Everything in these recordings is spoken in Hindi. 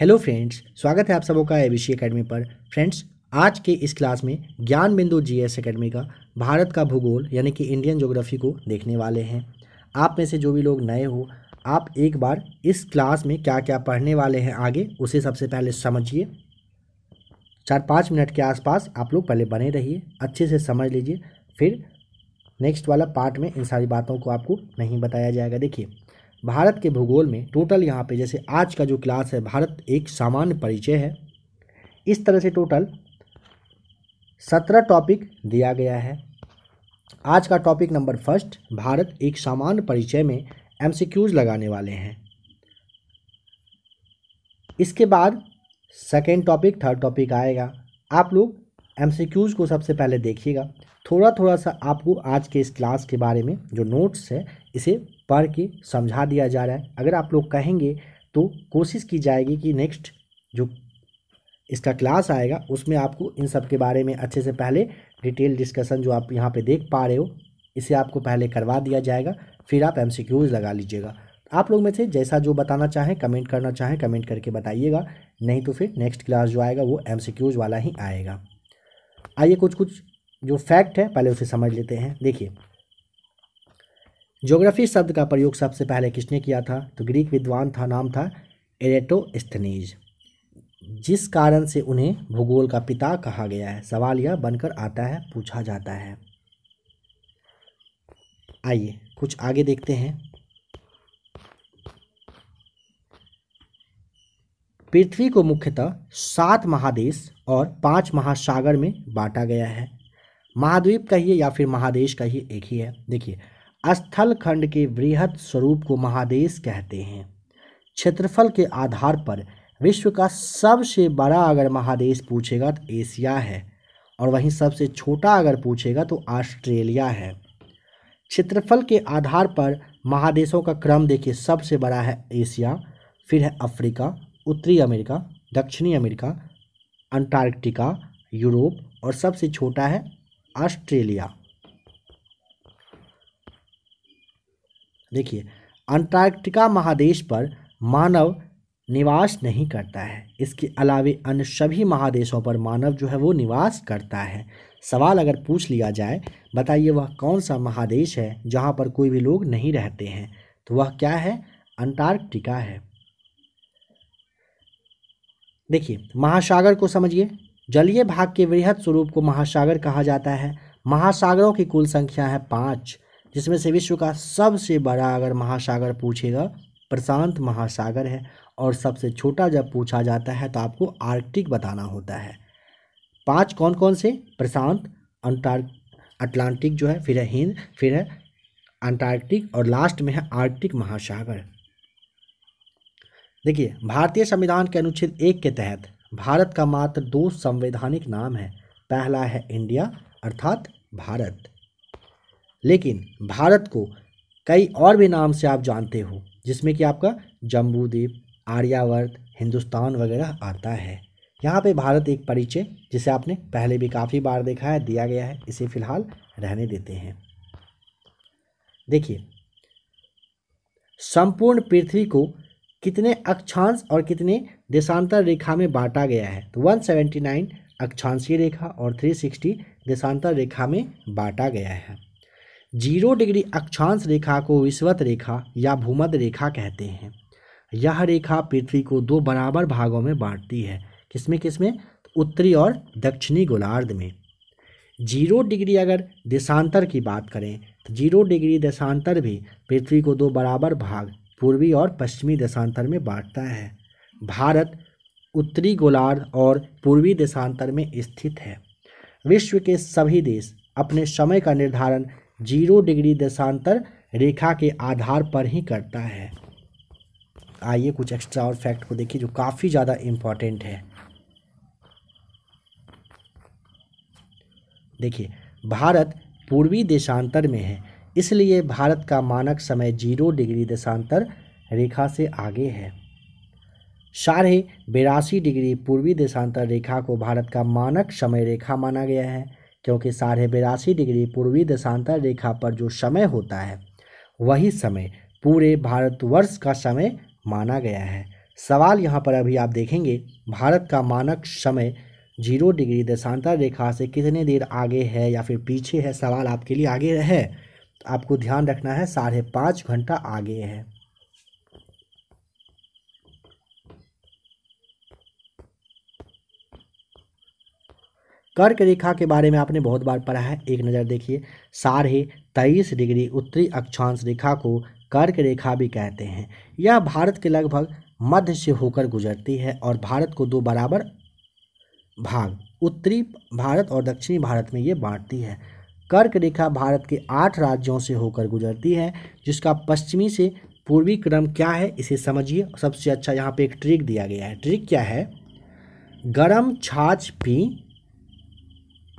हेलो फ्रेंड्स स्वागत है आप सबों का एबीसी एकेडमी पर फ्रेंड्स आज के इस क्लास में ज्ञान बिंदु जीएस एकेडमी का भारत का भूगोल यानी कि इंडियन ज्योग्राफी को देखने वाले हैं आप में से जो भी लोग नए हो आप एक बार इस क्लास में क्या क्या पढ़ने वाले हैं आगे उसे सबसे पहले समझिए चार पाँच मिनट के आसपास आप लोग पहले बने रहिए अच्छे से समझ लीजिए फिर नेक्स्ट वाला पार्ट में इन सारी बातों को आपको नहीं बताया जाएगा देखिए भारत के भूगोल में टोटल यहाँ पे जैसे आज का जो क्लास है भारत एक सामान्य परिचय है इस तरह से टोटल सत्रह टॉपिक दिया गया है आज का टॉपिक नंबर फर्स्ट भारत एक सामान्य परिचय में एम लगाने वाले हैं इसके बाद सेकेंड टॉपिक थर्ड टॉपिक आएगा आप लोग एम को सबसे पहले देखिएगा थोड़ा थोड़ा सा आपको आज के इस क्लास के बारे में जो नोट्स है इसे पढ़ के समझा दिया जा रहा है अगर आप लोग कहेंगे तो कोशिश की जाएगी कि नेक्स्ट जो इसका क्लास आएगा उसमें आपको इन सब के बारे में अच्छे से पहले डिटेल डिस्कशन जो आप यहाँ पे देख पा रहे हो इसे आपको पहले करवा दिया जाएगा फिर आप एम लगा लीजिएगा आप लोग में से जैसा जो बताना चाहें कमेंट करना चाहें कमेंट करके बताइएगा नहीं तो फिर नेक्स्ट क्लास जो आएगा वो एम वाला ही आएगा आइए कुछ कुछ जो फैक्ट है पहले उसे समझ लेते हैं देखिए ज्योग्राफी शब्द का प्रयोग सबसे पहले किसने किया था तो ग्रीक विद्वान था नाम था स्थनीज जिस कारण से उन्हें भूगोल का पिता कहा गया है सवाल यह बनकर आता है पूछा जाता है आइए कुछ आगे देखते हैं पृथ्वी को मुख्यतः सात महादेश और पांच महासागर में बांटा गया है महाद्वीप कहिए या फिर महादेश कहिए एक ही है देखिए स्थल खंड के वृहत स्वरूप को महादेश कहते हैं क्षेत्रफल के आधार पर विश्व का सबसे बड़ा अगर महादेश पूछेगा तो एशिया है और वहीं सबसे छोटा अगर पूछेगा तो ऑस्ट्रेलिया है क्षेत्रफल के आधार पर महादेशों का क्रम देखिए सबसे बड़ा है एशिया फिर है अफ्रीका उत्तरी अमेरिका दक्षिणी अमेरिका अंटार्कटिका यूरोप और सबसे छोटा है ऑस्ट्रेलिया देखिए अंटार्कटिका महादेश पर मानव निवास नहीं करता है इसके अलावे अन्य सभी महादेशों पर मानव जो है वो निवास करता है सवाल अगर पूछ लिया जाए बताइए वह कौन सा महादेश है जहाँ पर कोई भी लोग नहीं रहते हैं तो वह क्या है अंटार्कटिका है देखिए महासागर को समझिए जलीय भाग के वृहद स्वरूप को महासागर कहा जाता है महासागरों की कुल संख्या है पाँच जिसमें से विश्व का सबसे बड़ा अगर महासागर पूछेगा प्रशांत महासागर है और सबसे छोटा जब पूछा जाता है तो आपको आर्कटिक बताना होता है पांच कौन कौन से प्रशांत अंटार्क अटलांटिक जो है फिर है हिंद फिर है अंटार्कटिक और लास्ट में है आर्कटिक महासागर देखिए भारतीय संविधान के अनुच्छेद एक के तहत भारत का मात्र दो संवैधानिक नाम है पहला है इंडिया अर्थात भारत लेकिन भारत को कई और भी नाम से आप जानते हो जिसमें कि आपका जम्बूद्वीप आर्यावर्त हिंदुस्तान वगैरह आता है यहाँ पे भारत एक परिचय जिसे आपने पहले भी काफ़ी बार देखा है दिया गया है इसे फिलहाल रहने देते हैं देखिए संपूर्ण पृथ्वी को कितने अक्षांश और कितने देशांतर रेखा में बांटा गया है तो 179 अक्षांशीय रेखा और 360 देशांतर रेखा में बांटा गया है जीरो डिग्री अक्षांश रेखा को विश्वत रेखा या भूमध्य रेखा कहते हैं यह रेखा पृथ्वी को दो बराबर भागों में बांटती है किसमें किसमें उत्तरी और दक्षिणी गोलार्ध में जीरो डिग्री अगर देशांतर की बात करें तो जीरो डिग्री देशांतर भी पृथ्वी को दो बराबर भाग पूर्वी और पश्चिमी देशांतर में बांटता है भारत उत्तरी गोलार्ध और पूर्वी देशांतर में स्थित है विश्व के सभी देश अपने समय का निर्धारण जीरो डिग्री देशांतर रेखा के आधार पर ही करता है आइए कुछ एक्स्ट्रा और फैक्ट को देखिए जो काफ़ी ज़्यादा इम्पॉर्टेंट है देखिए भारत पूर्वी देशांतर में है इसलिए भारत का मानक समय जीरो डिग्री देशांतर रेखा से आगे है साढ़े बेरासी डिग्री पूर्वी देशांतर रेखा को भारत का मानक समय रेखा माना गया है क्योंकि साढ़े बिरासी डिग्री पूर्वी देशांतर रेखा पर जो समय होता है वही समय पूरे भारतवर्ष का समय माना गया है सवाल यहाँ पर अभी आप देखेंगे भारत का मानक समय जीरो डिग्री देशांतर रेखा से कितने देर आगे है या फिर पीछे है सवाल आपके लिए आगे है तो आपको ध्यान रखना है साढ़े पाँच घंटा आगे है कर्क रेखा के बारे में आपने बहुत बार पढ़ा है एक नज़र देखिए साढ़े तेईस डिग्री उत्तरी अक्षांश रेखा को कर्क रेखा भी कहते हैं यह भारत के लगभग मध्य से होकर गुजरती है और भारत को दो बराबर भाग उत्तरी भारत और दक्षिणी भारत में ये बांटती है कर्क रेखा भारत के आठ राज्यों से होकर गुजरती है जिसका पश्चिमी से पूर्वी क्रम क्या है इसे समझिए सबसे अच्छा यहाँ पे एक ट्रिक दिया गया है ट्रिक क्या है गरम छाछ पी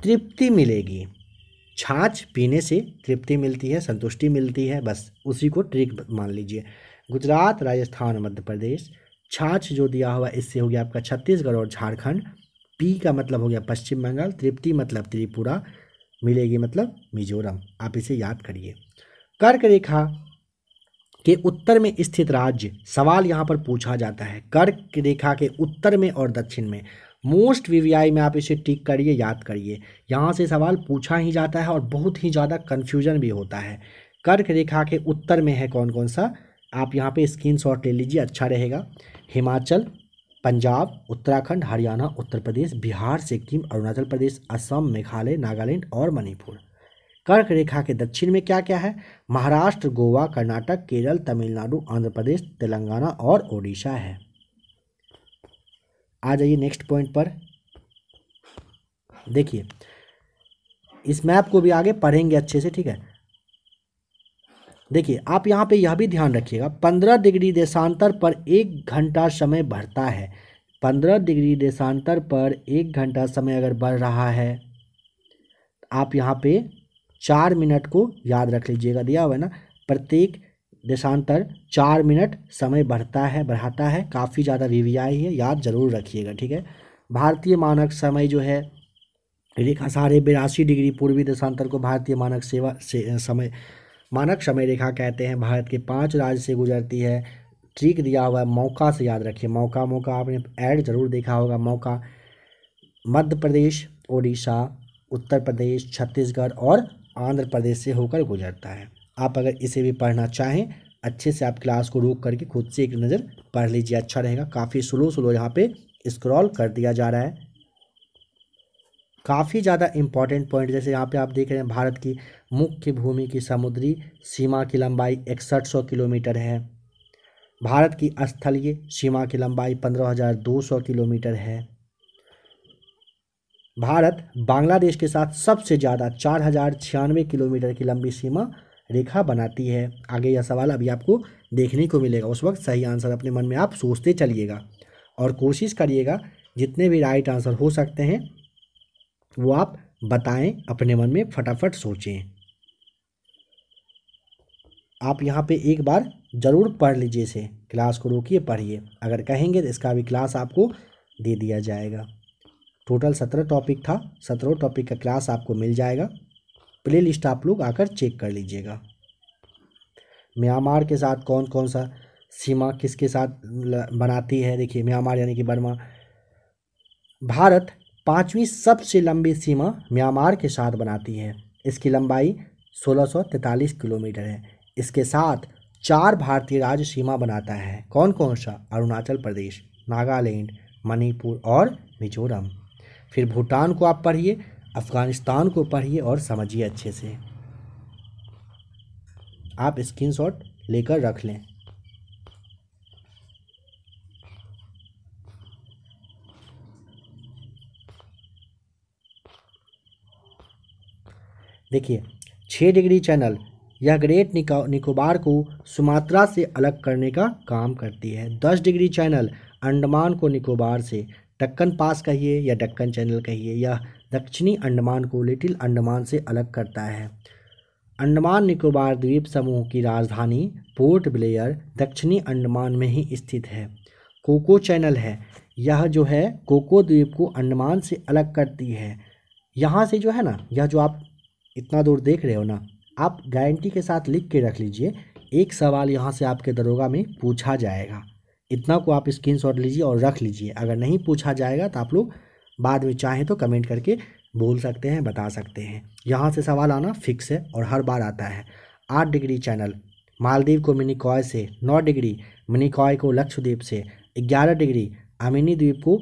तृप्ति मिलेगी छाछ पीने से तृप्ति मिलती है संतुष्टि मिलती है बस उसी को ट्रिक मान लीजिए गुजरात राजस्थान मध्य प्रदेश छाछ जो दिया हुआ इससे हो गया आपका छत्तीसगढ़ और झारखंड पी का मतलब हो गया पश्चिम बंगाल तृप्ति मतलब त्रिपुरा मिलेगी मतलब मिजोरम आप इसे याद करिए कर्क रेखा के उत्तर में स्थित राज्य सवाल यहाँ पर पूछा जाता है कर्क रेखा के उत्तर में और दक्षिण में मोस्ट वीवीआई में आप इसे टिक करिए याद करिए यहाँ से सवाल पूछा ही जाता है और बहुत ही ज़्यादा कन्फ्यूजन भी होता है कर्क रेखा के उत्तर में है कौन कौन सा आप यहाँ पे शॉट ले लीजिए अच्छा रहेगा हिमाचल पंजाब उत्तराखंड हरियाणा उत्तर प्रदेश बिहार सिक्किम अरुणाचल प्रदेश असम मेघालय नागालैंड और मणिपुर कर्क रेखा के दक्षिण में क्या क्या है महाराष्ट्र गोवा कर्नाटक केरल तमिलनाडु आंध्र प्रदेश तेलंगाना और ओडिशा है आ जाइए नेक्स्ट पॉइंट पर देखिए इस मैप को भी आगे पढ़ेंगे अच्छे से ठीक है देखिए आप यहाँ पे यह भी ध्यान रखिएगा पंद्रह डिग्री देशांतर पर एक घंटा समय बढ़ता है पंद्रह डिग्री देशांतर पर एक घंटा समय अगर बढ़ रहा है आप यहाँ पे चार मिनट को याद रख लीजिएगा दिया हुआ है ना प्रत्येक देशांतर चार मिनट समय बढ़ता है बढ़ाता है काफ़ी ज़्यादा वी है याद जरूर रखिएगा ठीक है भारतीय मानक समय जो है रेखा साढ़े बिरासी डिग्री पूर्वी देशांतर को भारतीय मानक सेवा से समय मानक समय रेखा कहते हैं भारत के पांच राज्य से गुजरती है ट्रिक दिया हुआ है मौका से याद रखिए मौका मौका आपने ऐड ज़रूर देखा होगा मौका मध्य प्रदेश ओडिशा उत्तर प्रदेश छत्तीसगढ़ और आंध्र प्रदेश से होकर गुजरता है आप अगर इसे भी पढ़ना चाहें अच्छे से आप क्लास को रोक करके खुद से एक नज़र पढ़ लीजिए अच्छा रहेगा काफ़ी स्लो स्लो यहाँ पे स्क्रॉल कर दिया जा रहा है काफ़ी ज़्यादा इंपॉर्टेंट पॉइंट जैसे यहाँ पे आप देख रहे हैं भारत की मुख्य भूमि की समुद्री सीमा की लंबाई इकसठ सौ किलोमीटर है भारत की स्थलीय सीमा की लंबाई पंद्रह हज़ार दो सौ किलोमीटर है भारत बांग्लादेश के साथ सबसे ज़्यादा चार हज़ार छियानवे किलोमीटर की लंबी सीमा रेखा बनाती है आगे यह सवाल अभी आपको देखने को मिलेगा उस वक्त सही आंसर अपने मन में आप सोचते चलिएगा और कोशिश करिएगा जितने भी राइट आंसर हो सकते हैं वो आप बताएं अपने मन में फटाफट सोचें आप यहाँ पे एक बार ज़रूर पढ़ लीजिए इसे क्लास को रोकिए पढ़िए अगर कहेंगे तो इसका भी क्लास आपको दे दिया जाएगा टोटल सत्रह टॉपिक था सत्रह टॉपिक का क्लास आपको मिल जाएगा प्ले लिस्ट आप लोग आकर चेक कर लीजिएगा म्यांमार के साथ कौन कौन सा सीमा किसके साथ बनाती है देखिए म्यांमार यानी कि बर्मा भारत पांचवी सबसे लंबी सीमा म्यांमार के साथ बनाती है इसकी लंबाई 1643 किलोमीटर है इसके साथ चार भारतीय राज्य सीमा बनाता है कौन कौन सा अरुणाचल प्रदेश नागालैंड मणिपुर और मिजोरम फिर भूटान को आप पढ़िए अफ़गानिस्तान को पढ़िए और समझिए अच्छे से आप स्क्रीनशॉट लेकर रख लें देखिए छः डिग्री चैनल यह ग्रेट निकोबार को सुमात्रा से अलग करने का काम करती है दस डिग्री चैनल अंडमान को निकोबार से डक्कन पास कहिए या डक्कन चैनल कहिए यह दक्षिणी अंडमान को लिटिल अंडमान से अलग करता है अंडमान निकोबार द्वीप समूह की राजधानी पोर्ट ब्लेयर दक्षिणी अंडमान में ही स्थित है कोको चैनल है यह जो है कोको द्वीप को अंडमान से अलग करती है यहाँ से जो है ना यह जो आप इतना दूर देख रहे हो ना आप गारंटी के साथ लिख के रख लीजिए एक सवाल यहाँ से आपके दरोगा में पूछा जाएगा इतना को आप स्क्रीन लीजिए और रख लीजिए अगर नहीं पूछा जाएगा तो आप लोग बाद में चाहें तो कमेंट करके बोल सकते हैं बता सकते हैं यहाँ से सवाल आना फिक्स है और हर बार आता है आठ डिग्री चैनल मालदीव को मिनिकॉय से नौ डिग्री मिनिकॉय को लक्षद्वीप से ग्यारह डिग्री अमिनी द्वीप को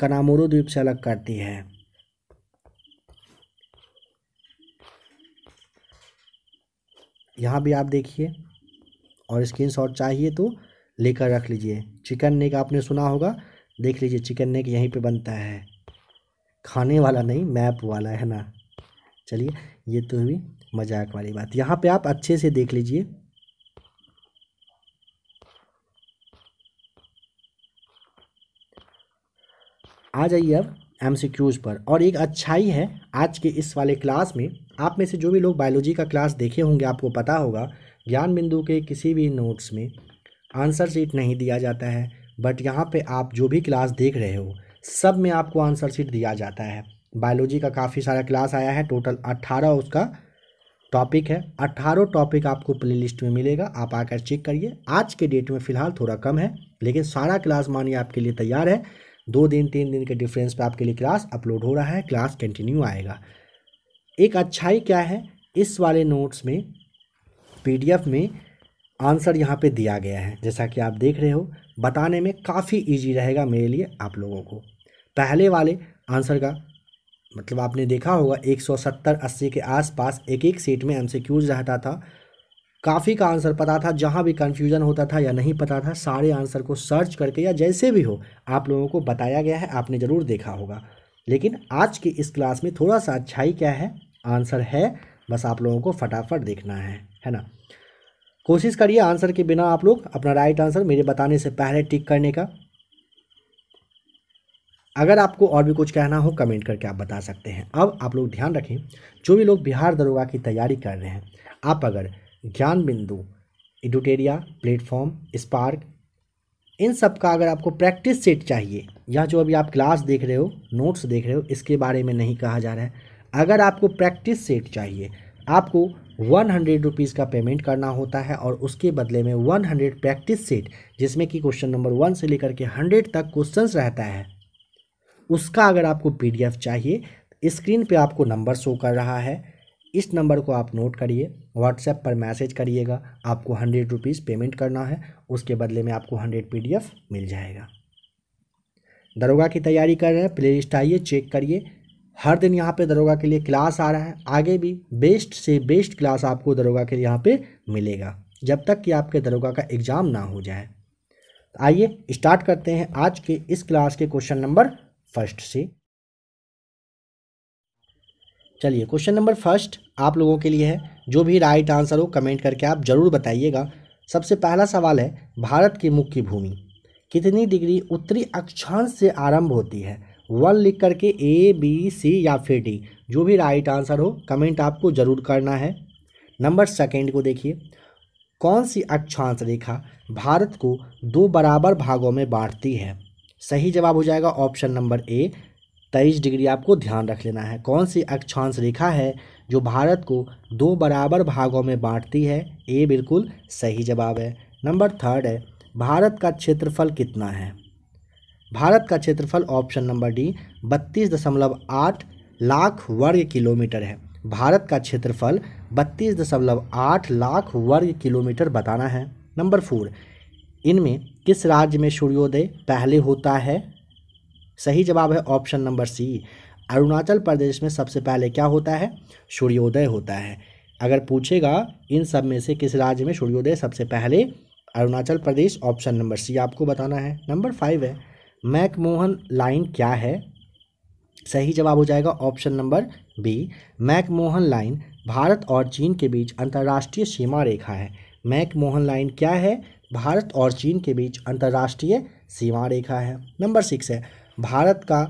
कनामोरो द्वीप से अलग करती है यहाँ भी आप देखिए और स्क्रीनशॉट चाहिए तो लेकर रख लीजिए चिकन नेक आपने सुना होगा देख लीजिए चिकन नेक यहीं पे बनता है खाने वाला नहीं मैप वाला है ना चलिए ये तो भी मजाक वाली बात यहाँ पे आप अच्छे से देख लीजिए आ जाइए अब एम पर और एक अच्छाई है आज के इस वाले क्लास में आप में से जो भी लोग बायोलॉजी का क्लास देखे होंगे आपको पता होगा ज्ञान बिंदु के किसी भी नोट्स में आंसर सीट नहीं दिया जाता है बट यहाँ पे आप जो भी क्लास देख रहे हो सब में आपको आंसर शीट दिया जाता है बायोलॉजी का काफ़ी सारा क्लास आया है टोटल अट्ठारह उसका टॉपिक है अट्ठारह टॉपिक आपको प्लेलिस्ट में मिलेगा आप आकर चेक करिए आज के डेट में फ़िलहाल थोड़ा कम है लेकिन सारा क्लास मानिए आपके लिए तैयार है दो दिन तीन दिन के डिफरेंस पे आपके लिए क्लास अपलोड हो रहा है क्लास कंटिन्यू आएगा एक अच्छाई क्या है इस वाले नोट्स में पीडीएफ में आंसर यहाँ पे दिया गया है जैसा कि आप देख रहे हो बताने में काफ़ी इजी रहेगा मेरे लिए आप लोगों को पहले वाले आंसर का मतलब आपने देखा होगा 170 80 के आसपास एक एक सीट में एमसीक्यूज रहता था काफ़ी का आंसर पता था जहाँ भी कन्फ्यूजन होता था या नहीं पता था सारे आंसर को सर्च करके या जैसे भी हो आप लोगों को बताया गया है आपने ज़रूर देखा होगा लेकिन आज की इस क्लास में थोड़ा सा अच्छाई क्या है आंसर है बस आप लोगों को फटाफट देखना है है ना कोशिश करिए आंसर के बिना आप लोग अपना राइट आंसर मेरे बताने से पहले टिक करने का अगर आपको और भी कुछ कहना हो कमेंट करके आप बता सकते हैं अब आप लोग ध्यान रखें जो भी लोग बिहार दरोगा की तैयारी कर रहे हैं आप अगर ज्ञान बिंदु एडुटेरिया प्लेटफॉर्म स्पार्क इन सब का अगर आपको प्रैक्टिस सेट चाहिए या जो अभी आप क्लास देख रहे हो नोट्स देख रहे हो इसके बारे में नहीं कहा जा रहा है अगर आपको प्रैक्टिस सेट चाहिए आपको वन हंड्रेड रुपीज़ का पेमेंट करना होता है और उसके बदले में वन हंड्रेड प्रैक्टिस सेट जिसमें कि क्वेश्चन नंबर वन से लेकर के हंड्रेड तक क्वेश्चंस रहता है उसका अगर आपको पीडीएफ चाहिए स्क्रीन पे आपको नंबर शो कर रहा है इस नंबर को आप नोट करिए व्हाट्सएप पर मैसेज करिएगा आपको हंड्रेड रुपीज़ पेमेंट करना है उसके बदले में आपको हंड्रेड पी मिल जाएगा दरोगा की तैयारी कर रहे हैं प्ले आइए चेक करिए हर दिन यहाँ पे दरोगा के लिए क्लास आ रहा है आगे भी बेस्ट से बेस्ट क्लास आपको दरोगा के लिए यहाँ पे मिलेगा जब तक कि आपके दरोगा का एग्ज़ाम ना हो जाए आइए स्टार्ट करते हैं आज के इस क्लास के क्वेश्चन नंबर फर्स्ट से चलिए क्वेश्चन नंबर फर्स्ट आप लोगों के लिए है जो भी राइट आंसर हो कमेंट करके आप ज़रूर बताइएगा सबसे पहला सवाल है भारत की मुख्य भूमि कितनी डिग्री उत्तरी अक्षांश से आरंभ होती है वन लिख करके ए बी सी या फिर डी जो भी राइट आंसर हो कमेंट आपको ज़रूर करना है नंबर सेकेंड को देखिए कौन सी अक्षांश रेखा भारत को दो बराबर भागों में बांटती है सही जवाब हो जाएगा ऑप्शन नंबर ए तेईस डिग्री आपको ध्यान रख लेना है कौन सी अक्षांश रेखा है जो भारत को दो बराबर भागों में बांटती है ए बिल्कुल सही जवाब है नंबर थर्ड है भारत का क्षेत्रफल कितना है भारत का क्षेत्रफल ऑप्शन नंबर डी बत्तीस दशमलव आठ लाख वर्ग किलोमीटर है भारत का क्षेत्रफल बत्तीस दशमलव आठ लाख वर्ग किलोमीटर बताना है नंबर फोर इनमें किस राज्य में सूर्योदय पहले होता है सही जवाब है option number C Arunachal Pradesh में सबसे पहले क्या होता है सूर्योदय होता है अगर पूछेगा इन सब में से किस राज्य में सूर्योदय सबसे पहले Arunachal Pradesh option number C आपको बताना है नंबर फाइव है मैकमोहन लाइन क्या है सही जवाब हो जाएगा option number B McMahon line Bharat और चीन के बीच अंतर्राष्ट्रीय सीमा रेखा है मैकमोहन लाइन क्या है भारत और चीन के बीच अंतर्राष्ट्रीय सीमा रेखा है नंबर सिक्स है भारत का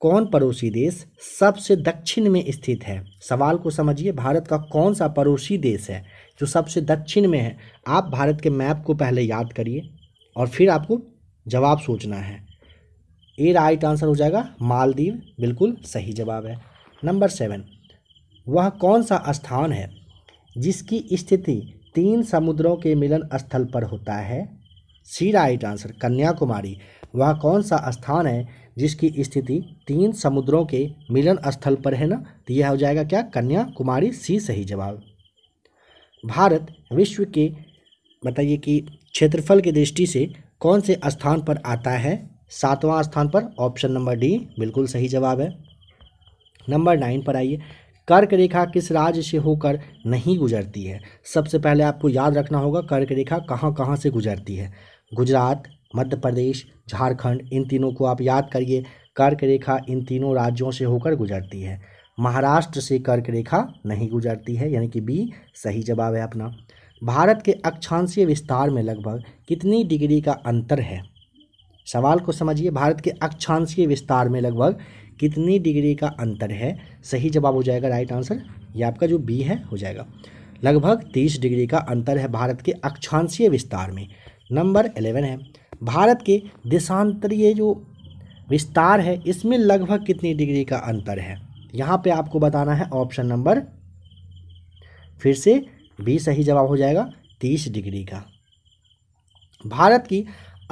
कौन पड़ोसी देश सबसे दक्षिण में स्थित है सवाल को समझिए भारत का कौन सा पड़ोसी देश है जो सबसे दक्षिण में है आप भारत के मैप को पहले याद करिए और फिर आपको जवाब सोचना है ए राइट आंसर हो जाएगा मालदीव बिल्कुल सही जवाब है नंबर सेवन वह कौन सा स्थान है जिसकी स्थिति तीन समुद्रों के मिलन स्थल पर होता है सी राइट आंसर कन्याकुमारी वह कौन सा स्थान है जिसकी स्थिति तीन समुद्रों के मिलन स्थल पर है ना तो यह हो जाएगा क्या कन्याकुमारी सी सही जवाब भारत विश्व के बताइए कि क्षेत्रफल की दृष्टि से कौन से स्थान पर आता है सातवां स्थान पर ऑप्शन नंबर डी बिल्कुल सही जवाब है नंबर नाइन पर आइए कर्क रेखा किस राज्य से होकर नहीं गुजरती है सबसे पहले आपको याद रखना होगा कर्क रेखा कहाँ कहाँ से गुजरती है गुजरात मध्य प्रदेश झारखंड इन तीनों को आप याद करिए कर्क रेखा इन तीनों राज्यों से होकर गुजरती है महाराष्ट्र से कर्क रेखा नहीं गुजरती है यानी कि बी सही जवाब है अपना भारत के अक्षांशीय विस्तार में लगभग कितनी डिग्री का अंतर है सवाल को समझिए भारत के के विस्तार में लगभग कितनी डिग्री का अंतर है सही जवाब हो जाएगा राइट आंसर ये आपका जो बी है हो जाएगा लगभग तीस डिग्री का अंतर है भारत के अक्षांशीय विस्तार में नंबर एलेवन है भारत के देशांतरीय जो विस्तार है इसमें लगभग कितनी डिग्री का अंतर है यहाँ पे आपको बताना है ऑप्शन नंबर फिर से बी सही जवाब हो जाएगा तीस डिग्री का भारत की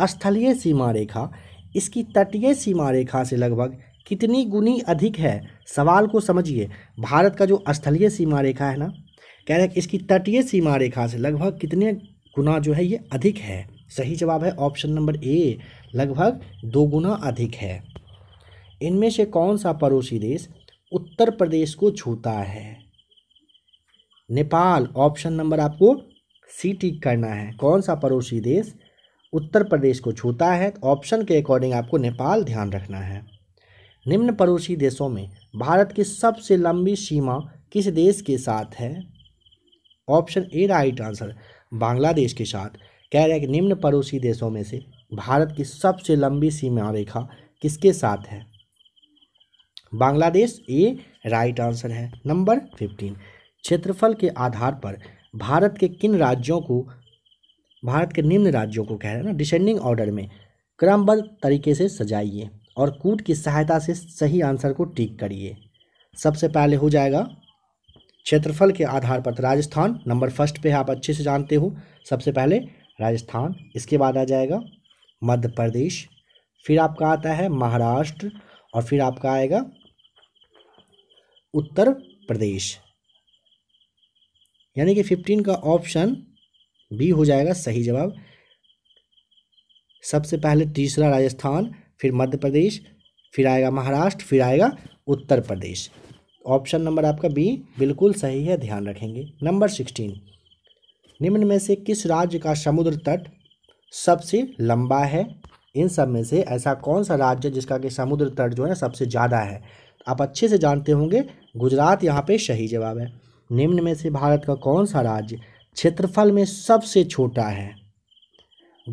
स्थलीय सीमा रेखा इसकी तटीय सीमा रेखा से लगभग कितनी गुनी अधिक है सवाल को समझिए भारत का जो स्थलीय सीमा रेखा है ना कह रहे हैं इसकी तटीय सीमा रेखा से लगभग कितने गुना जो है ये अधिक है सही जवाब है ऑप्शन नंबर ए लगभग दो गुना अधिक है इनमें से कौन सा पड़ोसी देश उत्तर प्रदेश को छूता है नेपाल ऑप्शन नंबर आपको सी टिक करना है कौन सा पड़ोसी देश उत्तर प्रदेश को छूता है तो ऑप्शन के अकॉर्डिंग आपको नेपाल ध्यान रखना है निम्न पड़ोसी देशों में भारत की सबसे लंबी सीमा किस देश के साथ है option A right answer Bangladesh के साथ कह रहे हैं कि निम्न पड़ोसी देशों में से भारत की सबसे लंबी सीमा रेखा किसके साथ है बांग्लादेश ए राइट आंसर है नंबर फिफ्टीन क्षेत्रफल के आधार पर भारत के किन राज्यों को भारत के निम्न राज्यों को कह रहे हैं ना डिसेंडिंग ऑर्डर में क्रमबद्ध तरीके से सजाइए और कूट की सहायता से सही आंसर को टिक करिए सबसे पहले हो जाएगा क्षेत्रफल के आधार पर तो राजस्थान नंबर फर्स्ट पे आप अच्छे से जानते हो सबसे पहले राजस्थान इसके बाद आ जाएगा मध्य प्रदेश फिर आपका आता है महाराष्ट्र और फिर आपका आएगा उत्तर प्रदेश यानी कि फिफ्टीन का ऑप्शन बी हो जाएगा सही जवाब सबसे पहले तीसरा राजस्थान फिर मध्य प्रदेश फिर आएगा महाराष्ट्र फिर आएगा उत्तर प्रदेश ऑप्शन नंबर आपका बी बिल्कुल सही है ध्यान रखेंगे नंबर सिक्सटीन निम्न में से किस राज्य का समुद्र तट सबसे लंबा है इन सब में से ऐसा कौन सा राज्य जिसका कि समुद्र तट जो है सबसे ज़्यादा है आप अच्छे से जानते होंगे गुजरात यहाँ पे सही जवाब है निम्न में से भारत का कौन सा राज्य क्षेत्रफल में सबसे छोटा है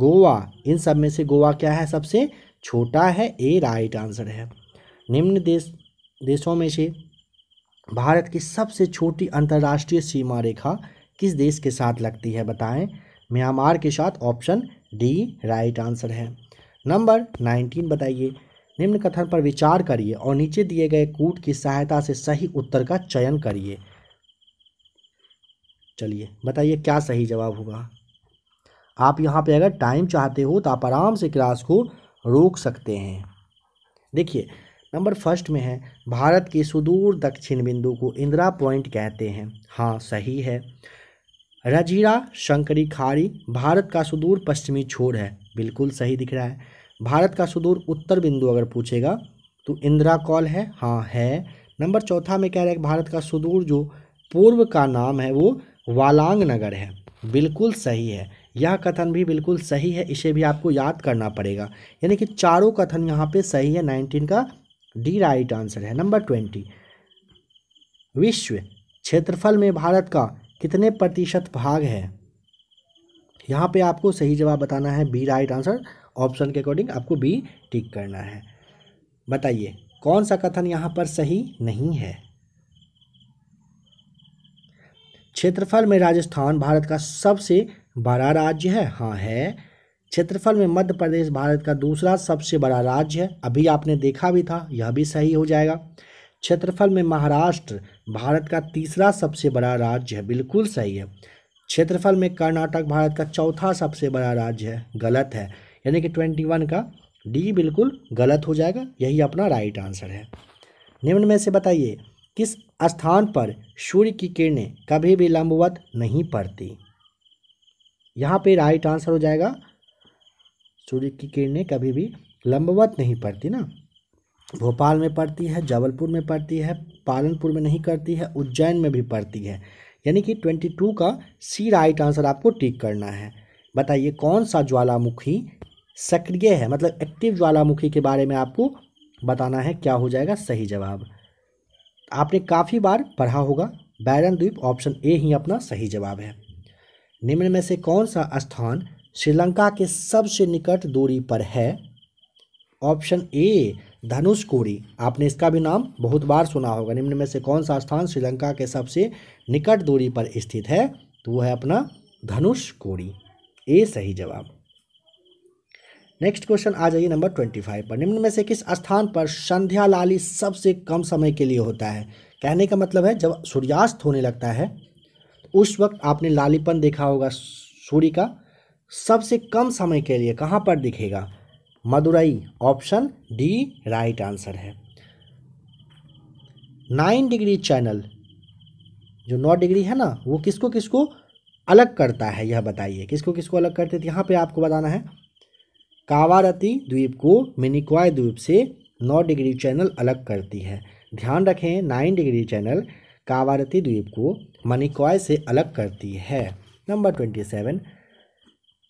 गोवा इन सब में से गोवा क्या है सबसे छोटा है ए राइट आंसर है निम्न देश देशों में से भारत की सबसे छोटी अंतर्राष्ट्रीय सीमा रेखा किस देश के साथ लगती है बताएं म्यांमार के साथ ऑप्शन डी राइट आंसर है नंबर नाइनटीन बताइए निम्न कथन पर विचार करिए और नीचे दिए गए कूट की सहायता से सही उत्तर का चयन करिए चलिए बताइए क्या सही जवाब होगा आप यहाँ पे अगर टाइम चाहते हो तो आप आराम से क्लास को रोक सकते हैं देखिए नंबर फर्स्ट में है भारत के सुदूर दक्षिण बिंदु को इंदिरा पॉइंट कहते हैं हाँ सही है रजीरा शंकरी खाड़ी भारत का सुदूर पश्चिमी छोर है बिल्कुल सही दिख रहा है भारत का सुदूर उत्तर बिंदु अगर पूछेगा तो इंदिरा कॉल है हाँ है नंबर चौथा में कह रहा है भारत का सुदूर जो पूर्व का नाम है वो वालांग नगर है बिल्कुल सही है यह कथन भी बिल्कुल सही है इसे भी आपको याद करना पड़ेगा यानी कि चारों कथन यहाँ पे सही है नाइनटीन का डी राइट आंसर है नंबर ट्वेंटी विश्व क्षेत्रफल में भारत का कितने प्रतिशत भाग है यहाँ पे आपको सही जवाब बताना है बी राइट आंसर ऑप्शन के अकॉर्डिंग आपको बी टिक करना है बताइए कौन सा कथन यहाँ पर सही नहीं है क्षेत्रफल में राजस्थान भारत का सबसे बड़ा राज्य है हाँ है क्षेत्रफल में मध्य प्रदेश भारत का दूसरा सबसे बड़ा राज्य है अभी आपने देखा भी था यह भी सही हो जाएगा क्षेत्रफल में महाराष्ट्र भारत का तीसरा सबसे बड़ा राज्य है बिल्कुल सही है क्षेत्रफल में कर्नाटक भारत का चौथा सबसे बड़ा राज्य है गलत है यानी कि ट्वेंटी वन का डी बिल्कुल गलत हो जाएगा यही अपना राइट आंसर है निम्न में से बताइए इस स्थान पर सूर्य की किरणें कभी भी लंबवत नहीं पड़ती यहाँ पे राइट आंसर हो जाएगा सूर्य की किरणें कभी भी लंबवत नहीं पड़ती ना भोपाल में पड़ती है जबलपुर में पड़ती है पालनपुर में नहीं करती है उज्जैन में भी पड़ती है यानी कि ट्वेंटी टू का सी राइट आंसर आपको टिक करना है बताइए कौन सा ज्वालामुखी सक्रिय है मतलब एक्टिव ज्वालामुखी के बारे में आपको बताना है क्या हो जाएगा सही जवाब आपने काफ़ी बार पढ़ा होगा बैरन द्वीप ऑप्शन ए ही अपना सही जवाब है निम्न में से कौन सा स्थान श्रीलंका के सबसे निकट दूरी पर है ऑप्शन ए धनुषकोडी आपने इसका भी नाम बहुत बार सुना होगा निम्न में से कौन सा स्थान श्रीलंका के सबसे निकट दूरी पर स्थित है तो वो है अपना धनुषकोडी ए सही जवाब नेक्स्ट क्वेश्चन आ जाइए नंबर ट्वेंटी फाइव पर निम्न में से किस स्थान पर संध्या लाली सबसे कम समय के लिए होता है कहने का मतलब है जब सूर्यास्त होने लगता है उस वक्त आपने लालीपन देखा होगा सूर्य का सबसे कम समय के लिए कहाँ पर दिखेगा Madurai option D right answer है नाइन डिग्री चैनल जो नौ डिग्री है ना वो किसको किसको अलग करता है यह बताइए किसको किसको अलग करते थे यहाँ पे आपको बताना है कावारती द्वीप को मिनिकॉय द्वीप से 9 डिग्री चैनल अलग करती है ध्यान रखें 9 डिग्री चैनल कावारती द्वीप को मनिकॉय से अलग करती है नंबर ट्वेंटी सेवन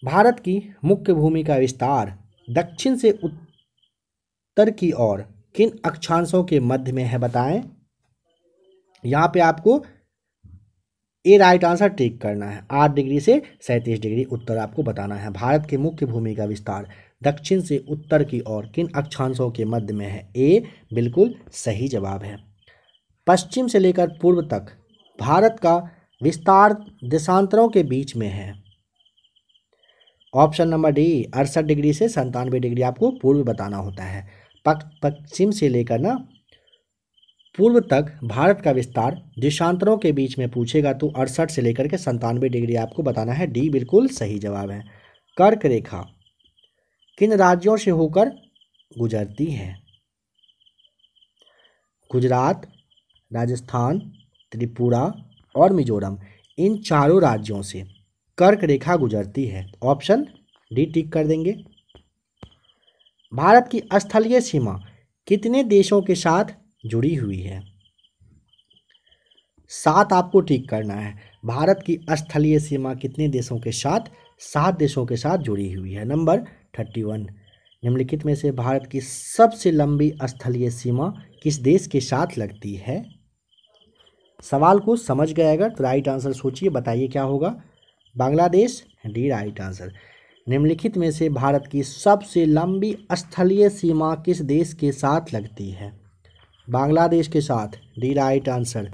भारत की मुख्य भूमि का विस्तार दक्षिण से उत्तर की ओर किन अक्षांशों के मध्य में है बताएं यहाँ पे आपको ए राइट आंसर टिक करना है आठ डिग्री से सैंतीस डिग्री उत्तर आपको बताना है भारत के मुख्य भूमि का विस्तार दक्षिण से उत्तर की ओर किन अक्षांशों के मध्य में है ए बिल्कुल सही जवाब है पश्चिम से लेकर पूर्व तक भारत का विस्तार देशांतरों के बीच में है ऑप्शन नंबर डी अड़सठ डिग्री से संतानवे डिग्री आपको पूर्व बताना होता है पश्चिम से लेकर ना पूर्व तक भारत का विस्तार देशांतरों के बीच में पूछेगा तो अड़सठ से लेकर के संतानवे डिग्री आपको बताना है डी बिल्कुल सही जवाब है कर्क रेखा किन राज्यों से होकर गुजरती है गुजरात राजस्थान त्रिपुरा और मिजोरम इन चारों राज्यों से कर्क रेखा गुजरती है ऑप्शन डी टिक कर देंगे भारत की स्थलीय सीमा कितने देशों के साथ जुड़ी हुई है सात आपको ठीक करना है भारत की स्थलीय सीमा कितने देशों के साथ सात देशों के साथ जुड़ी हुई है नंबर थर्टी वन निम्नलिखित में से भारत की सबसे लंबी स्थलीय सीमा किस देश के साथ लगती है सवाल को समझ गए अगर तो राइट आंसर सोचिए बताइए क्या होगा बांग्लादेश डी राइट आंसर निम्नलिखित में से भारत की सबसे लंबी स्थलीय सीमा किस देश के साथ लगती है बांग्लादेश के साथ डी राइट आंसर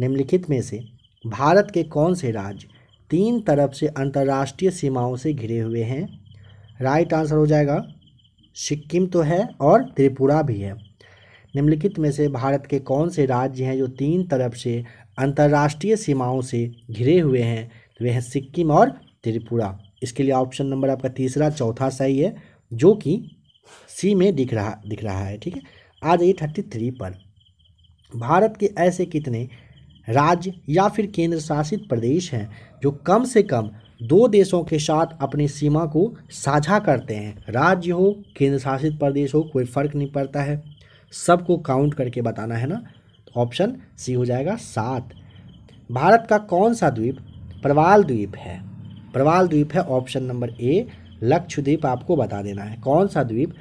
निम्नलिखित में से भारत के कौन से राज्य तीन तरफ से अंतर्राष्ट्रीय सीमाओं से घिरे हुए हैं राइट आंसर हो जाएगा सिक्किम तो है और त्रिपुरा भी है निम्नलिखित में से भारत के कौन से राज्य हैं जो तीन तरफ से अंतर्राष्ट्रीय सीमाओं से घिरे हुए हैं तो वे हैं सिक्किम और त्रिपुरा इसके लिए ऑप्शन नंबर आपका तीसरा चौथा सही है जो कि सी में दिख रहा दिख रहा है ठीक है आ जाइए थर्टी थ्री पर भारत के ऐसे कितने राज्य या फिर केंद्र शासित प्रदेश हैं जो कम से कम दो देशों के साथ अपनी सीमा को साझा करते हैं राज्य हो केंद्र शासित प्रदेश हो कोई फर्क नहीं पड़ता है सबको काउंट करके बताना है ना ऑप्शन तो सी हो जाएगा सात भारत का कौन सा द्वीप प्रवाल द्वीप है प्रवाल द्वीप है ऑप्शन नंबर ए लक्षद्वीप आपको बता देना है कौन सा द्वीप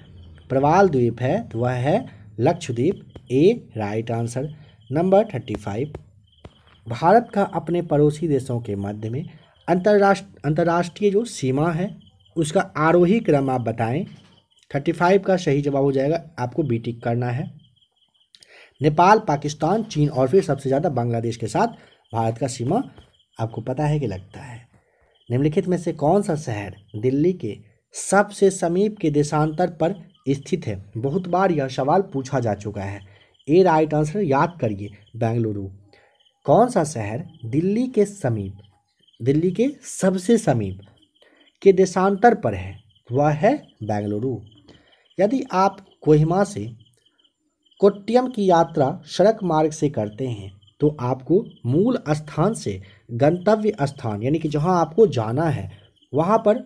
प्रवाल द्वीप है तो वह है Lakshadweep A right answer number thirty five Bharat का अपने पड़ोसी देशों के मध्य में अंतर्राष्ट्र अंतर्राष्ट्रीय जो सीमा है उसका आरोही क्रम आप बताएं थर्टी फाइव का सही जवाब हो जाएगा आपको बी टिक करना है नेपाल पाकिस्तान चीन और फिर सबसे ज़्यादा बांग्लादेश के साथ भारत का सीमा आपको पता है कि लगता है निम्नलिखित में से कौन सा शहर दिल्ली के सबसे समीप के देशांतर पर स्थित है बहुत बार यह सवाल पूछा जा चुका है ए राइट आंसर याद करिए बेंगलुरु कौन सा शहर दिल्ली के समीप दिल्ली के सबसे समीप के देशांतर पर है वह है बेंगलुरु यदि आप कोहिमा से कोट्टियम की यात्रा सड़क मार्ग से करते हैं तो आपको मूल स्थान से गंतव्य स्थान यानी कि जहां आपको जाना है वहां पर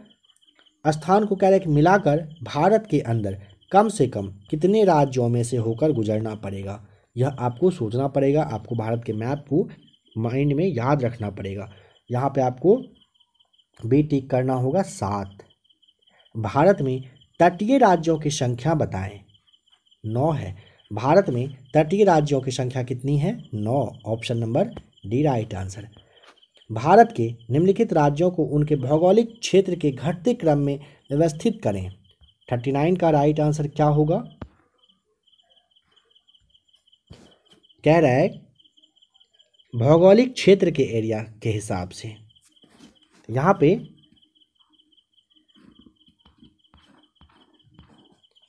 स्थान को कह रहे मिलाकर भारत के अंदर कम से कम कितने राज्यों में से होकर गुजरना पड़ेगा यह आपको सोचना पड़ेगा आपको भारत के मैप को माइंड में याद रखना पड़ेगा यहाँ पे आपको बी टिक करना होगा सात भारत में तटीय राज्यों की संख्या बताएं नौ है भारत में तटीय राज्यों की संख्या कितनी है नौ option number D right answer Bharat के निम्नलिखित राज्यों को उनके भौगोलिक क्षेत्र के घटते क्रम में व्यवस्थित करें थर्टी नाइन का राइट आंसर क्या होगा कह रहा है भौगोलिक क्षेत्र के एरिया के हिसाब से तो यहाँ पे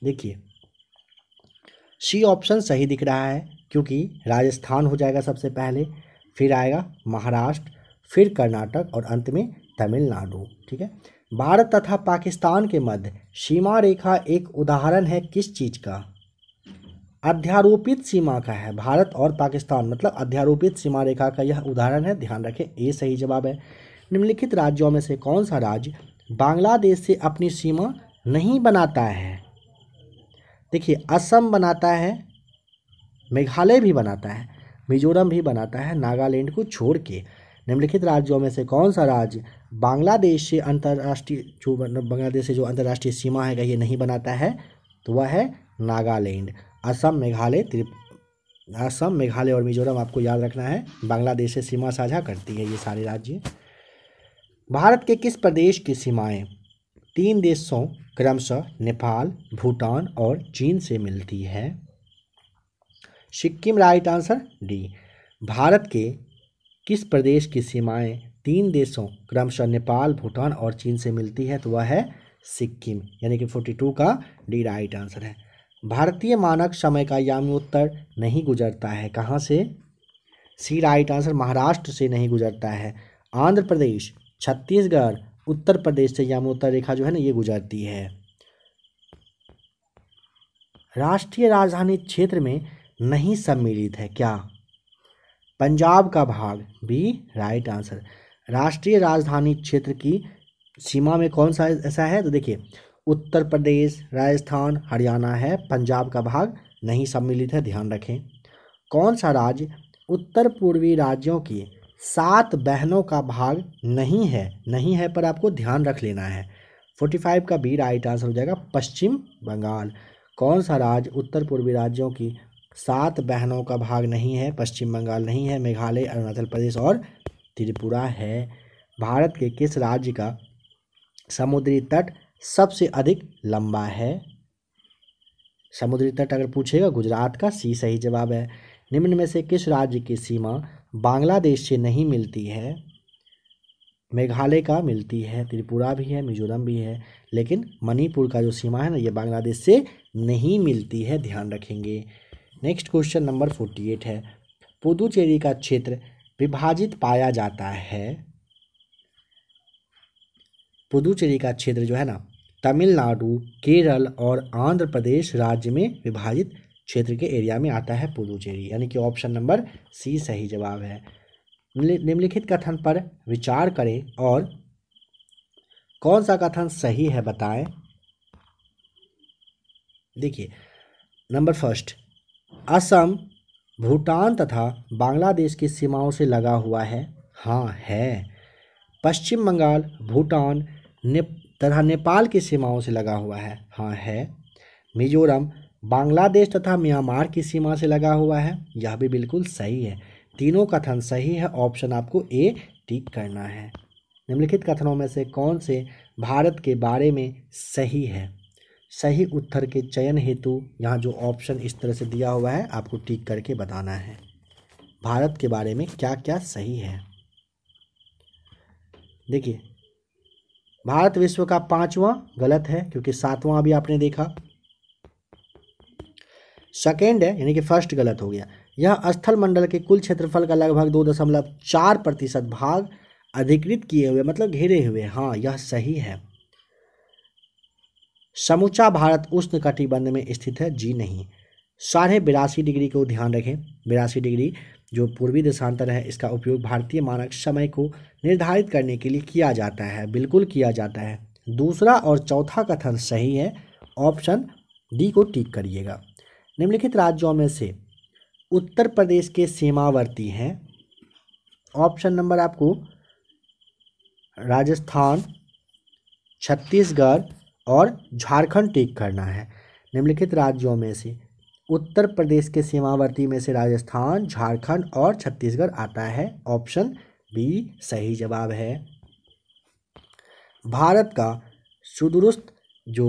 देखिए सी ऑप्शन सही दिख रहा है क्योंकि राजस्थान हो जाएगा सबसे पहले फिर आएगा महाराष्ट्र फिर कर्नाटक और अंत में तमिलनाडु ठीक है भारत तथा पाकिस्तान के मध्य सीमा रेखा एक उदाहरण है किस चीज़ का अध्यारोपित सीमा का है भारत और पाकिस्तान मतलब अध्यारोपित सीमा रेखा का यह उदाहरण है ध्यान रखें ये सही जवाब है निम्नलिखित राज्यों में से कौन सा राज्य बांग्लादेश से अपनी सीमा नहीं बनाता है देखिए असम बनाता है मेघालय भी बनाता है मिजोरम भी बनाता है नागालैंड को छोड़ के निम्नलिखित राज्यों में से कौन सा राज्य बांग्लादेश से अंतर्राष्ट्रीय जो बांग्लादेश से जो अंतर्राष्ट्रीय सीमा है ये नहीं बनाता है तो वह है नागालैंड असम मेघालय असम मेघालय और मिजोरम आपको याद रखना है बांग्लादेश से सीमा साझा करती है ये सारे राज्य भारत के किस प्रदेश की सीमाएं तीन देशों क्रमशः नेपाल भूटान और चीन से मिलती है Sikkim right answer D Bharat के किस प्रदेश की सीमाएं तीन देशों क्रमशः नेपाल भूटान और चीन से मिलती है तो वह है सिक्किम यानी कि फोर्टी टू का डी राइट आंसर है भारतीय मानक समय का उत्तर नहीं गुजरता है कहाँ से सी राइट आंसर महाराष्ट्र से नहीं गुजरता है आंध्र प्रदेश छत्तीसगढ़ उत्तर प्रदेश से उत्तर रेखा जो है ना ये गुजरती है राष्ट्रीय राजधानी क्षेत्र में नहीं सम्मिलित है क्या पंजाब का भाग भी राइट आंसर राष्ट्रीय राजधानी क्षेत्र की सीमा में कौन सा ऐसा है तो देखिए उत्तर प्रदेश राजस्थान हरियाणा है पंजाब का भाग नहीं सम्मिलित है ध्यान रखें कौन सा राज्य उत्तर पूर्वी राज्यों की सात बहनों का भाग नहीं है नहीं है पर आपको ध्यान रख लेना है फोर्टी फाइव का बी राइट आंसर हो जाएगा पश्चिम बंगाल कौन सा राज्य उत्तर पूर्वी राज्यों की सात बहनों का भाग नहीं है पश्चिम बंगाल नहीं है मेघालय अरुणाचल प्रदेश और त्रिपुरा है भारत के किस राज्य का समुद्री तट सबसे अधिक लंबा है समुद्री तट अगर पूछेगा गुजरात का सी सही जवाब है निम्न में से किस राज्य की सीमा बांग्लादेश से नहीं मिलती है मेघालय का मिलती है त्रिपुरा भी है मिजोरम भी है लेकिन मणिपुर का जो सीमा है ना ये बांग्लादेश से नहीं मिलती है ध्यान रखेंगे next question number forty eight है पुदुचेरी का क्षेत्र विभाजित पाया जाता है पुदुचेरी का क्षेत्र जो है ना तमिलनाडु केरल और आंध्र प्रदेश राज्य में विभाजित क्षेत्र के एरिया में आता है पुदुचेरी यानी कि ऑप्शन नंबर सी सही जवाब है निम्नलिखित कथन पर विचार करें और कौन सा कथन सही है बताएं देखिए नंबर फर्स्ट असम भूटान तथा बांग्लादेश की सीमाओं से लगा हुआ है हाँ है पश्चिम बंगाल भूटान तथा नेपाल की सीमाओं से लगा हुआ है हाँ है मिजोरम बांग्लादेश तथा म्यांमार की सीमा से लगा हुआ है यह भी बिल्कुल सही है तीनों कथन सही है ऑप्शन आपको ए टिक करना है निम्नलिखित कथनों में से कौन से भारत के बारे में सही है सही उत्तर के चयन हेतु यहाँ जो ऑप्शन इस तरह से दिया हुआ है आपको टिक करके बताना है भारत के बारे में क्या क्या सही है देखिए भारत विश्व का पांचवा गलत है क्योंकि सातवां अभी आपने देखा सेकेंड है यानी कि फर्स्ट गलत हो गया यह स्थल मंडल के कुल क्षेत्रफल का लगभग दो दशमलव चार प्रतिशत भाग अधिकृत किए हुए मतलब घेरे हुए हाँ यह सही है समूचा भारत उष्ण कटिबंध में स्थित है जी नहीं साढ़े बिरासी डिग्री को ध्यान रखें बिरासी डिग्री जो पूर्वी देशांतर है इसका उपयोग भारतीय मानक समय को निर्धारित करने के लिए किया जाता है बिल्कुल किया जाता है दूसरा और चौथा कथन सही है ऑप्शन डी को टिक करिएगा निम्नलिखित राज्यों में से उत्तर प्रदेश के सीमावर्ती हैं ऑप्शन नंबर आपको राजस्थान छत्तीसगढ़ और झारखंड टिक करना है निम्नलिखित राज्यों में से उत्तर प्रदेश के सीमावर्ती में से राजस्थान झारखंड और छत्तीसगढ़ आता है ऑप्शन बी सही जवाब है भारत का सुदुरुस्त जो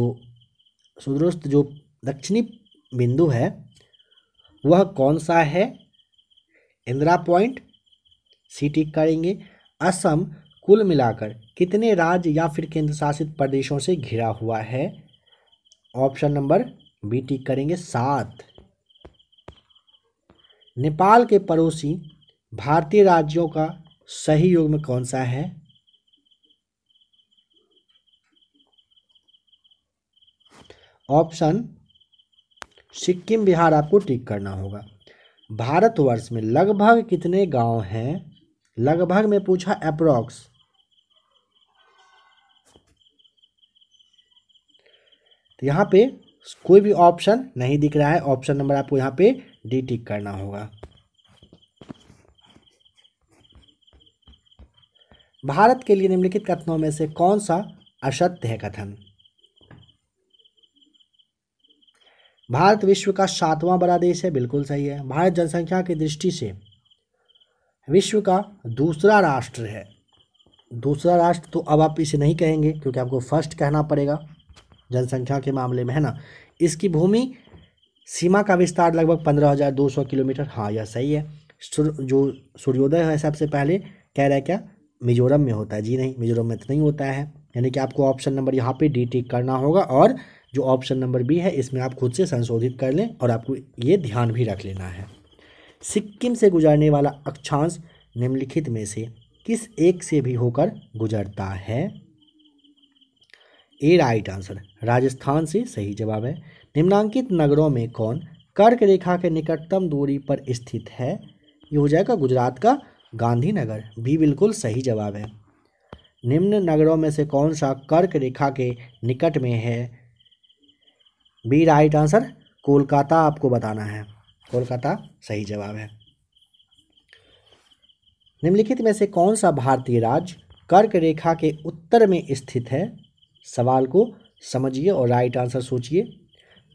सुदुरुस्त जो दक्षिणी बिंदु है वह कौन सा है इंदिरा पॉइंट सी टिक करेंगे असम कुल मिलाकर कितने राज्य या फिर केंद्र शासित प्रदेशों से घिरा हुआ है ऑप्शन नंबर बी टिक करेंगे सात नेपाल के पड़ोसी भारतीय राज्यों का सही योग में कौन सा है ऑप्शन सिक्किम बिहार आपको टिक करना होगा भारतवर्ष में लगभग कितने गांव हैं लगभग में पूछा अप्रॉक्स तो यहां पे कोई भी ऑप्शन नहीं दिख रहा है ऑप्शन नंबर आपको यहाँ पे डी टिक करना होगा भारत के लिए निम्नलिखित कथनों में से कौन सा असत्य है कथन भारत विश्व का सातवां बड़ा देश है बिल्कुल सही है भारत जनसंख्या की दृष्टि से विश्व का दूसरा राष्ट्र है दूसरा राष्ट्र तो अब आप इसे नहीं कहेंगे क्योंकि आपको फर्स्ट कहना पड़ेगा जनसंख्या के मामले में है ना इसकी भूमि सीमा का विस्तार लगभग पंद्रह हज़ार दो सौ किलोमीटर हाँ यह सही है सुर, जो सूर्योदय है सबसे पहले कह रहा है क्या मिजोरम में होता है जी नहीं मिजोरम में तो नहीं होता है यानी कि आपको ऑप्शन नंबर यहाँ पे डी टिक करना होगा और जो ऑप्शन नंबर बी है इसमें आप खुद से संशोधित कर लें और आपको ये ध्यान भी रख लेना है सिक्किम से गुजरने वाला अक्षांश निम्नलिखित में से किस एक से भी होकर गुजरता है ए राइट आंसर राजस्थान से सही जवाब है निम्नांकित नगरों में कौन कर्क रेखा के निकटतम दूरी पर स्थित है ये हो जाएगा गुजरात का गांधीनगर भी बिल्कुल सही जवाब है निम्न नगरों में से कौन सा कर्क रेखा के निकट में है बी राइट आंसर कोलकाता आपको बताना है कोलकाता सही जवाब है निम्नलिखित में से कौन सा भारतीय राज्य कर्क रेखा के उत्तर में स्थित है सवाल को समझिए और राइट आंसर सोचिए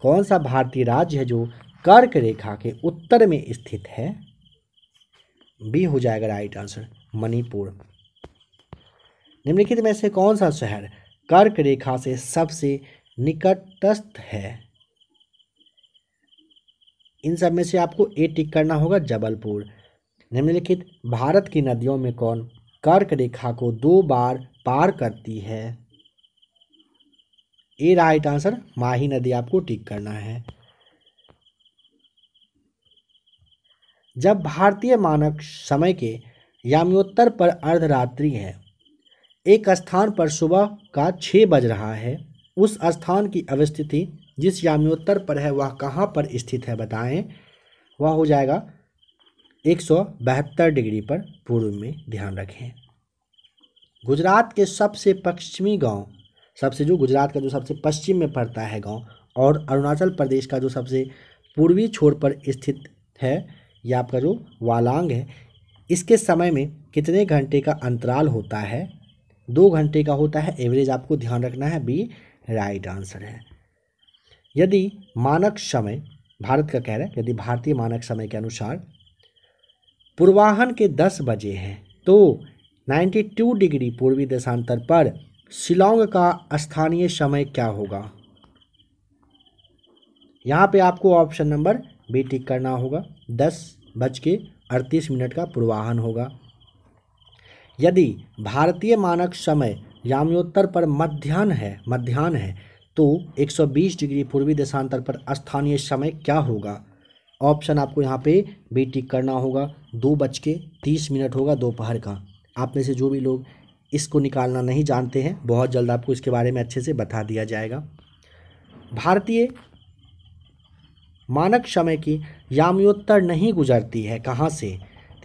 कौन सा भारतीय राज्य है जो कर्क रेखा के उत्तर में स्थित है बी हो जाएगा राइट आंसर मणिपुर निम्नलिखित में से कौन सा शहर कर्क रेखा से सबसे निकटस्थ है इन सब में से आपको ए टिक करना होगा जबलपुर निम्नलिखित भारत की नदियों में कौन कर्क रेखा को दो बार पार करती है ए राइट आंसर माही नदी आपको टिक करना है जब भारतीय मानक समय के याम्योत्तर पर अर्धरात्रि है एक स्थान पर सुबह का छः बज रहा है उस स्थान की अवस्थिति जिस याम्योत्तर पर है वह कहाँ पर स्थित है बताएं वह हो जाएगा एक सौ बहत्तर डिग्री पर पूर्व में ध्यान रखें गुजरात के सबसे पश्चिमी गांव सबसे जो गुजरात का जो सबसे पश्चिम में पड़ता है गाँव और अरुणाचल प्रदेश का जो सबसे पूर्वी छोर पर स्थित है या आपका जो वालांग है इसके समय में कितने घंटे का अंतराल होता है दो घंटे का होता है एवरेज आपको ध्यान रखना है बी राइट आंसर है यदि मानक समय भारत का कह रहे हैं यदि भारतीय मानक समय के अनुसार पूर्वाहन के दस बजे हैं तो 92 डिग्री पूर्वी देशांतर पर शिलोंग का स्थानीय समय क्या होगा यहाँ पे आपको ऑप्शन नंबर बी टिक करना होगा दस बज के अड़तीस मिनट का पूर्वाहन होगा यदि भारतीय मानक समय याम्योत्तर पर मध्यान्ह है मध्यान्ह है तो 120 डिग्री पूर्वी देशांतर पर स्थानीय समय क्या होगा ऑप्शन आपको यहाँ पे बी टिक करना होगा दो बज के तीस मिनट होगा दोपहर का आप में से जो भी लोग इसको निकालना नहीं जानते हैं बहुत जल्द आपको इसके बारे में अच्छे से बता दिया जाएगा भारतीय मानक समय की याम्योत्तर नहीं गुजरती है कहाँ से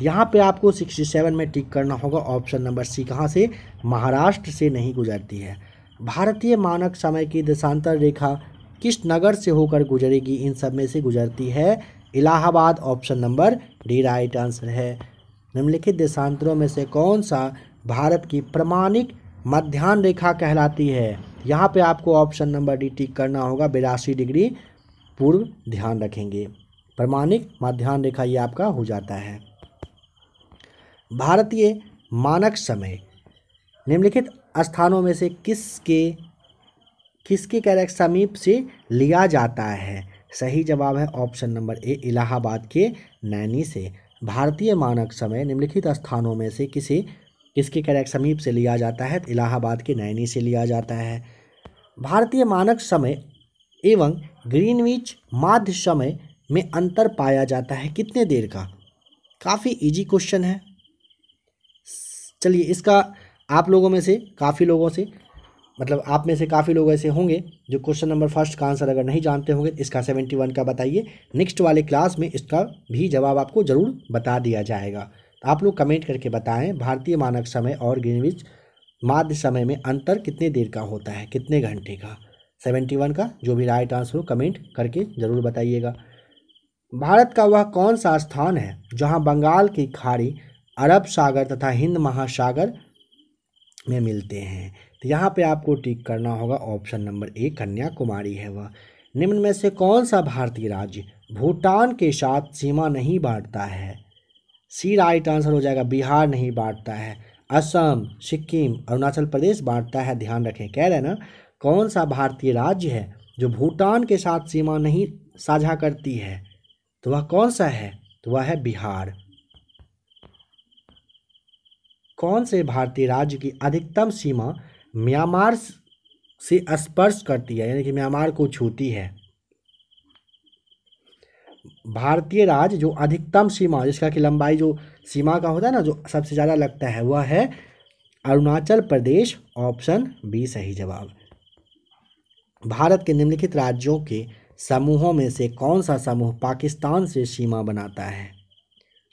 यहाँ पे आपको 67 में टिक करना होगा ऑप्शन नंबर सी कहाँ से महाराष्ट्र से नहीं गुजरती है भारतीय मानक समय की देशांतर रेखा किस नगर से होकर गुजरेगी इन सब में से गुजरती है Allahabad option number D right answer है निम्नलिखित देशांतरों में से कौन सा भारत की प्रमाणिक मध्यान्ह रेखा कहलाती है यहाँ पे आपको ऑप्शन नंबर डी टिक करना होगा बिरासी डिग्री पूर्व ध्यान रखेंगे प्रमाणिक मध्यान्ह रेखा ये आपका हो जाता है भारतीय मानक समय निम्नलिखित स्थानों में से किसके किसके रहे समीप से लिया जाता है सही जवाब है ऑप्शन नंबर ए इलाहाबाद के नैनी से भारतीय मानक समय निम्नलिखित स्थानों में से किसे किसके करेक्ट समीप से लिया जाता है इलाहाबाद के नैनी से लिया जाता है भारतीय मानक समय एवं ग्रीनविच माध्य समय में अंतर पाया जाता है कितने देर का काफ़ी इजी क्वेश्चन है चलिए इसका आप लोगों में से काफ़ी लोगों से मतलब आप में से काफ़ी लोग ऐसे होंगे जो क्वेश्चन नंबर फर्स्ट का आंसर अगर नहीं जानते होंगे इसका सेवेंटी वन का बताइए नेक्स्ट वाले क्लास में इसका भी जवाब आपको ज़रूर बता दिया जाएगा आप लोग कमेंट करके बताएं भारतीय मानक समय और ग्रीनविच माध्य समय में अंतर कितने देर का होता है कितने घंटे का सेवेंटी वन का जो भी राइट आंसर हो कमेंट करके ज़रूर बताइएगा भारत का वह कौन सा स्थान है जहां बंगाल की खाड़ी अरब सागर तथा हिंद महासागर में मिलते हैं तो यहाँ पर आपको टिक करना होगा ऑप्शन नंबर एक कन्याकुमारी है वह निम्न में से कौन सा भारतीय राज्य भूटान के साथ सीमा नहीं बांटता है सी राइट आंसर हो जाएगा बिहार नहीं बांटता है असम सिक्किम अरुणाचल प्रदेश बांटता है ध्यान रखें कह रहे ना कौन सा भारतीय राज्य है जो भूटान के साथ सीमा नहीं साझा करती है तो वह कौन सा है तो वह है बिहार कौन से भारतीय राज्य की अधिकतम सीमा म्यांमार से स्पर्श करती है यानी कि म्यांमार को छूती है भारतीय राज्य जो अधिकतम सीमा जिसका कि लंबाई जो सीमा का होता है ना जो सबसे ज़्यादा लगता है वह है अरुणाचल प्रदेश ऑप्शन बी सही जवाब भारत के निम्नलिखित राज्यों के समूहों में से कौन सा समूह पाकिस्तान से सीमा बनाता है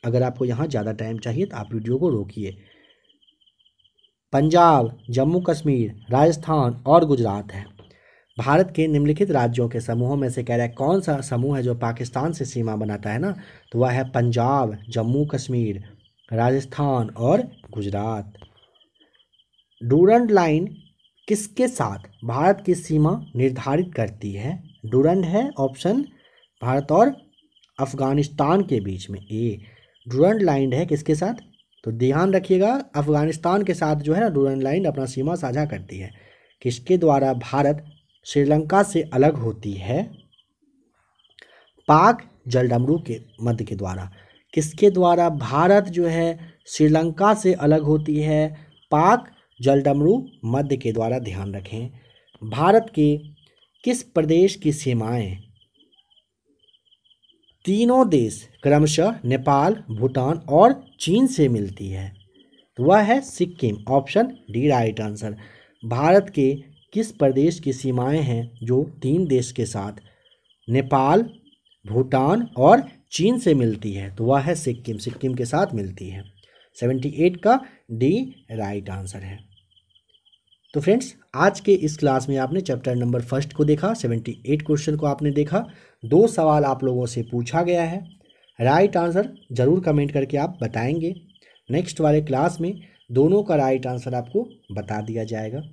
अगर आपको यहाँ ज़्यादा टाइम चाहिए तो आप वीडियो को रोकिए पंजाब जम्मू कश्मीर राजस्थान और गुजरात है भारत के निम्नलिखित राज्यों के समूहों में से कह रहा है कौन सा समूह है जो पाकिस्तान से सीमा बनाता है ना तो वह है पंजाब जम्मू कश्मीर राजस्थान और गुजरात डूरंड लाइन किसके साथ भारत की सीमा निर्धारित करती है डूरंड है ऑप्शन भारत और अफगानिस्तान के बीच में ए डूरंड लाइन है किसके साथ तो ध्यान रखिएगा अफगानिस्तान के साथ जो है ना डूरंड लाइन अपना सीमा साझा करती है किसके द्वारा भारत श्रीलंका से अलग होती है पाक जलडमरू के मध्य के द्वारा किसके द्वारा भारत जो है श्रीलंका से अलग होती है पाक जलडमरू मध्य के द्वारा ध्यान रखें भारत के किस प्रदेश की सीमाएं तीनों देश क्रमशः नेपाल भूटान और चीन से मिलती है तो वह है Sikkim option D right answer Bharat के किस प्रदेश की सीमाएं हैं जो तीन देश के साथ नेपाल भूटान और चीन से मिलती है तो वह है सिक्किम सिक्किम के साथ मिलती है सेवेंटी एट का डी राइट आंसर है तो फ्रेंड्स आज के इस क्लास में आपने चैप्टर नंबर फर्स्ट को देखा सेवेंटी एट क्वेश्चन को आपने देखा दो सवाल आप लोगों से पूछा गया है राइट आंसर ज़रूर कमेंट करके आप बताएंगे नेक्स्ट वाले क्लास में दोनों का राइट आंसर आपको बता दिया जाएगा